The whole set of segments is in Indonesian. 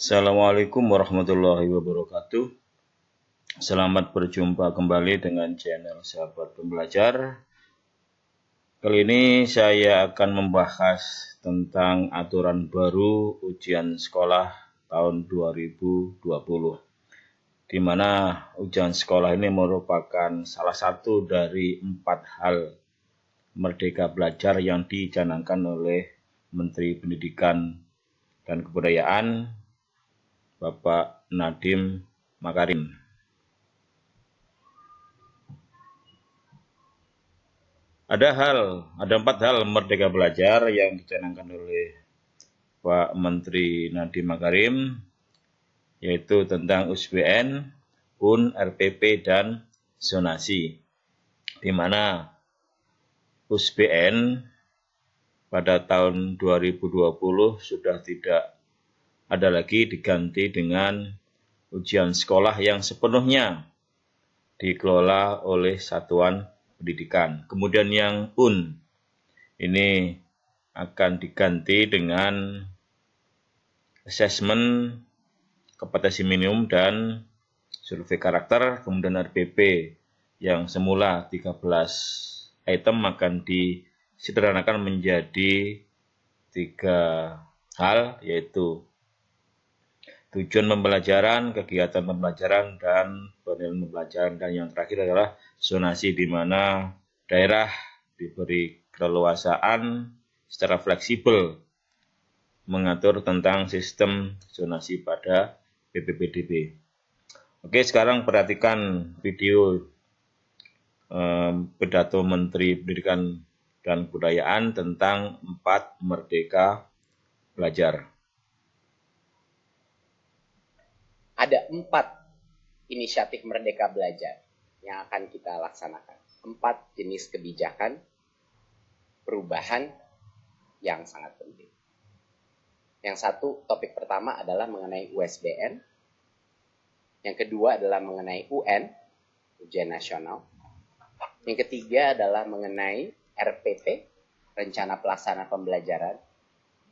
Assalamualaikum warahmatullahi wabarakatuh. Selamat berjumpa kembali dengan channel Sahabat Pembelajar. Kali ini saya akan membahas tentang aturan baru ujian sekolah tahun 2020. Di mana ujian sekolah ini merupakan salah satu dari empat hal merdeka belajar yang dicanangkan oleh Menteri Pendidikan dan Kebudayaan Bapak Nadim Makarim. Ada hal, ada empat hal merdeka belajar yang dicanangkan oleh Pak Menteri Nadiem Makarim, yaitu tentang USBN, UN, RPP, dan zonasi. Di mana USBN pada tahun 2020 sudah tidak ada lagi diganti dengan ujian sekolah yang sepenuhnya dikelola oleh satuan pendidikan. Kemudian yang UN ini akan diganti dengan assessment kompetensi minimum dan survei karakter, kemudian RPP yang semula 13 item akan disederhanakan menjadi tiga hal yaitu tujuan pembelajaran, kegiatan pembelajaran, dan penilaian pembelajaran. Dan yang terakhir adalah zonasi di mana daerah diberi keleluasaan secara fleksibel mengatur tentang sistem zonasi pada BPPDB. Oke, sekarang perhatikan video eh, Menteri Pendidikan dan Kebudayaan tentang empat merdeka belajar. ada empat inisiatif Merdeka Belajar yang akan kita laksanakan. Empat jenis kebijakan perubahan yang sangat penting. Yang satu, topik pertama adalah mengenai USBN. Yang kedua adalah mengenai UN, ujian nasional. Yang ketiga adalah mengenai RPP, rencana pelaksana pembelajaran.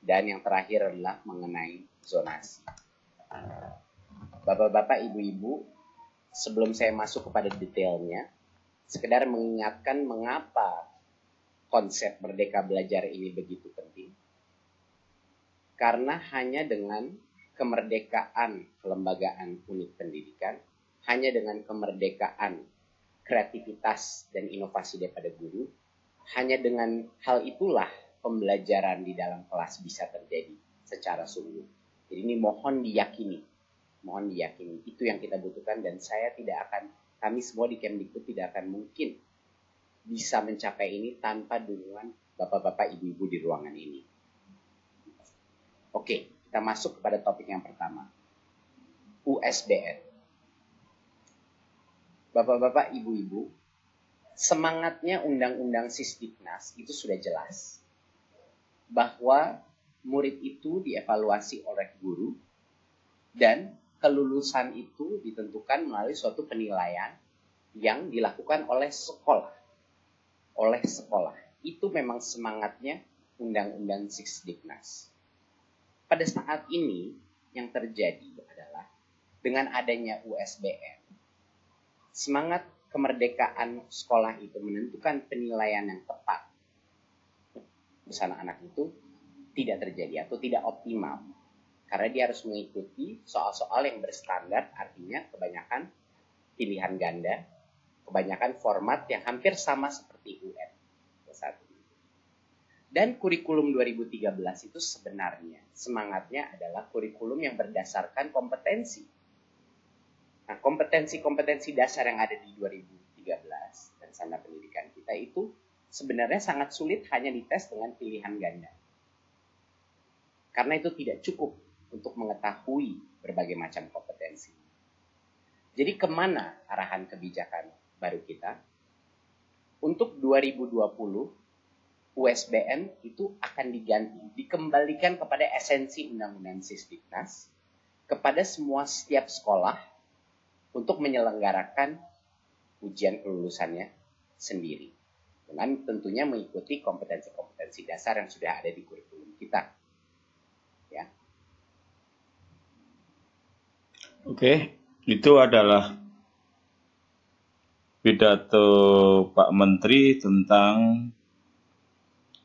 Dan yang terakhir adalah mengenai zonasi. Bapak-bapak, ibu-ibu, sebelum saya masuk kepada detailnya, sekedar mengingatkan mengapa konsep merdeka belajar ini begitu penting. Karena hanya dengan kemerdekaan kelembagaan unit pendidikan, hanya dengan kemerdekaan kreativitas dan inovasi daripada guru, hanya dengan hal itulah pembelajaran di dalam kelas bisa terjadi secara sungguh. Jadi ini mohon diyakini mohon diyakini itu yang kita butuhkan dan saya tidak akan kami semua di Kemdikbud tidak akan mungkin bisa mencapai ini tanpa dukungan bapak-bapak ibu-ibu di ruangan ini. Oke, kita masuk kepada topik yang pertama. USBN. Bapak-bapak, ibu-ibu, semangatnya Undang-Undang Sisdiknas itu sudah jelas. Bahwa murid itu dievaluasi oleh guru dan kelulusan itu ditentukan melalui suatu penilaian yang dilakukan oleh sekolah. Oleh sekolah. Itu memang semangatnya Undang-Undang Six Dignas. Pada saat ini yang terjadi adalah dengan adanya USBN, semangat kemerdekaan sekolah itu menentukan penilaian yang tepat. Pesan anak itu tidak terjadi atau tidak optimal karena dia harus mengikuti soal-soal yang berstandar artinya kebanyakan pilihan ganda kebanyakan format yang hampir sama seperti UN Dan kurikulum 2013 itu sebenarnya semangatnya adalah kurikulum yang berdasarkan kompetensi. Nah, kompetensi-kompetensi dasar yang ada di 2013 dan sana pendidikan kita itu sebenarnya sangat sulit hanya dites dengan pilihan ganda. Karena itu tidak cukup untuk mengetahui berbagai macam kompetensi. Jadi kemana arahan kebijakan baru kita? Untuk 2020, USBN itu akan diganti, dikembalikan kepada esensi Undang-Undang Sisdiknas, kepada semua setiap sekolah untuk menyelenggarakan ujian kelulusannya sendiri. Dengan tentunya mengikuti kompetensi-kompetensi dasar yang sudah ada di kurikulum kita. Ya, Oke, okay. itu adalah pidato Pak Menteri tentang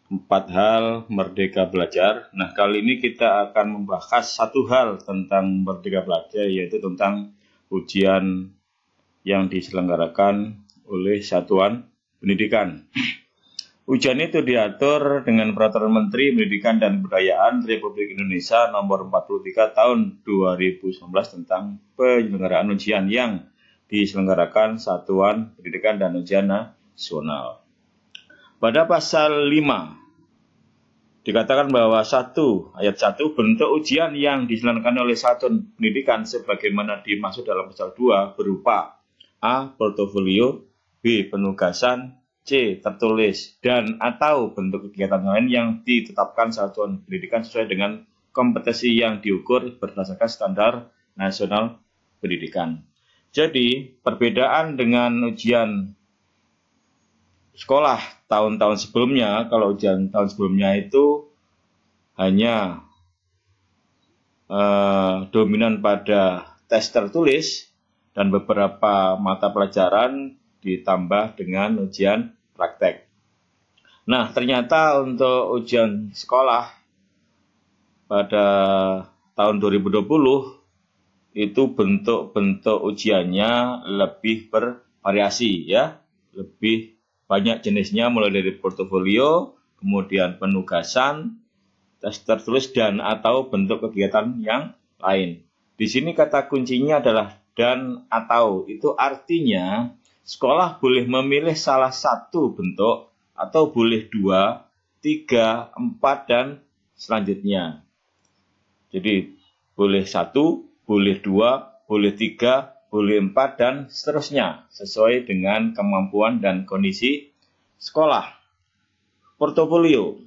empat hal merdeka belajar. Nah, kali ini kita akan membahas satu hal tentang merdeka belajar, yaitu tentang ujian yang diselenggarakan oleh satuan pendidikan. Ujian itu diatur dengan Peraturan Menteri Pendidikan dan Kebudayaan Republik Indonesia Nomor 43 Tahun 2019 tentang penyelenggaraan ujian yang diselenggarakan Satuan Pendidikan dan Ujian Nasional. Pada pasal 5 dikatakan bahwa satu ayat 1 bentuk ujian yang diselenggarakan oleh Satuan Pendidikan sebagaimana dimaksud dalam pasal 2 berupa A. Portofolio B. Penugasan C. Tertulis dan atau bentuk kegiatan lain yang ditetapkan satuan pendidikan sesuai dengan kompetensi yang diukur berdasarkan standar nasional pendidikan. Jadi, perbedaan dengan ujian sekolah tahun-tahun sebelumnya, kalau ujian tahun sebelumnya itu hanya eh, dominan pada tes tertulis dan beberapa mata pelajaran ditambah dengan ujian praktek. Nah, ternyata untuk ujian sekolah pada tahun 2020 itu bentuk-bentuk ujiannya lebih bervariasi ya, lebih banyak jenisnya mulai dari portofolio, kemudian penugasan, tes tertulis dan atau bentuk kegiatan yang lain. Di sini kata kuncinya adalah dan atau itu artinya Sekolah boleh memilih salah satu bentuk atau boleh dua, tiga, empat, dan selanjutnya. Jadi boleh satu, boleh dua, boleh tiga, boleh empat, dan seterusnya sesuai dengan kemampuan dan kondisi sekolah. Portofolio.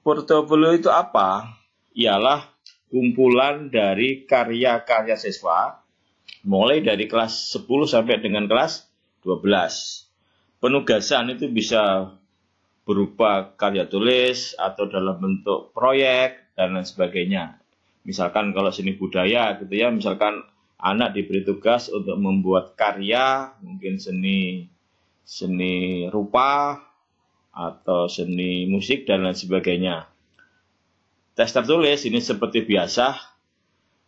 Portofolio itu apa? Ialah kumpulan dari karya-karya siswa mulai dari kelas 10 sampai dengan kelas 12. Penugasan itu bisa berupa karya tulis atau dalam bentuk proyek dan lain sebagainya. Misalkan kalau seni budaya gitu ya, misalkan anak diberi tugas untuk membuat karya, mungkin seni seni rupa atau seni musik dan lain sebagainya. Tes tertulis ini seperti biasa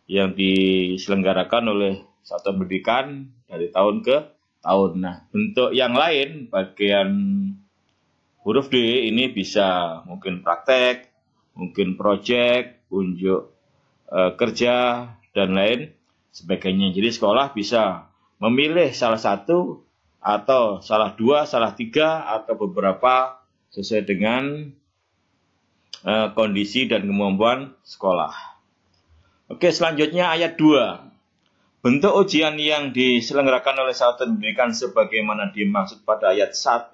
yang diselenggarakan oleh satu pendidikan dari tahun ke tahun. Nah, untuk yang lain bagian huruf D ini bisa mungkin praktek, mungkin project, unjuk e, kerja dan lain sebagainya. Jadi sekolah bisa memilih salah satu atau salah dua, salah tiga atau beberapa sesuai dengan e, kondisi dan kemampuan sekolah. Oke, selanjutnya ayat 2. Bentuk ujian yang diselenggarakan oleh Southern Pendidikan sebagaimana dimaksud pada ayat 1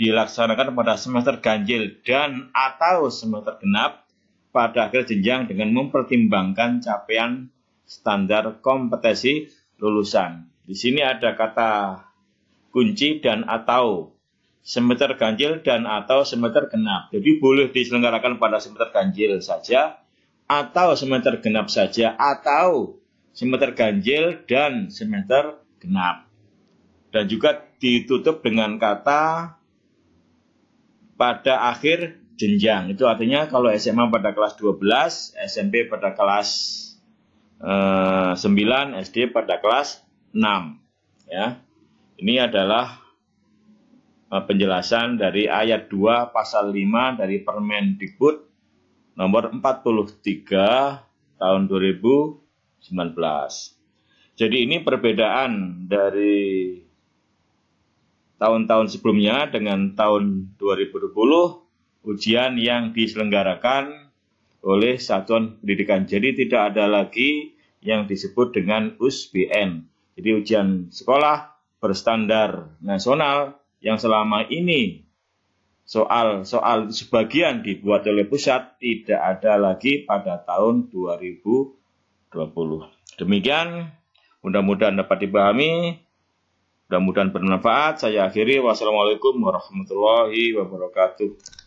dilaksanakan pada semester ganjil dan atau semester genap pada akhir jenjang dengan mempertimbangkan capaian standar kompetensi lulusan. Di sini ada kata kunci dan atau semester ganjil dan atau semester genap. Jadi boleh diselenggarakan pada semester ganjil saja atau semester genap saja atau semeter ganjil dan semeter genap. Dan juga ditutup dengan kata pada akhir jenjang. Itu artinya kalau SMA pada kelas 12, SMP pada kelas eh, 9, SD pada kelas 6. Ya. Ini adalah eh, penjelasan dari ayat 2 pasal 5 dari Permen Dikbud nomor 43 tahun 2000 jadi ini perbedaan dari tahun-tahun sebelumnya dengan tahun 2020 ujian yang diselenggarakan oleh satuan pendidikan. Jadi tidak ada lagi yang disebut dengan USBN. Jadi ujian sekolah berstandar nasional yang selama ini soal-soal sebagian dibuat oleh pusat tidak ada lagi pada tahun 2020. 20. Demikian, mudah-mudahan dapat dipahami, mudah-mudahan bermanfaat. Saya akhiri, wassalamualaikum warahmatullahi wabarakatuh.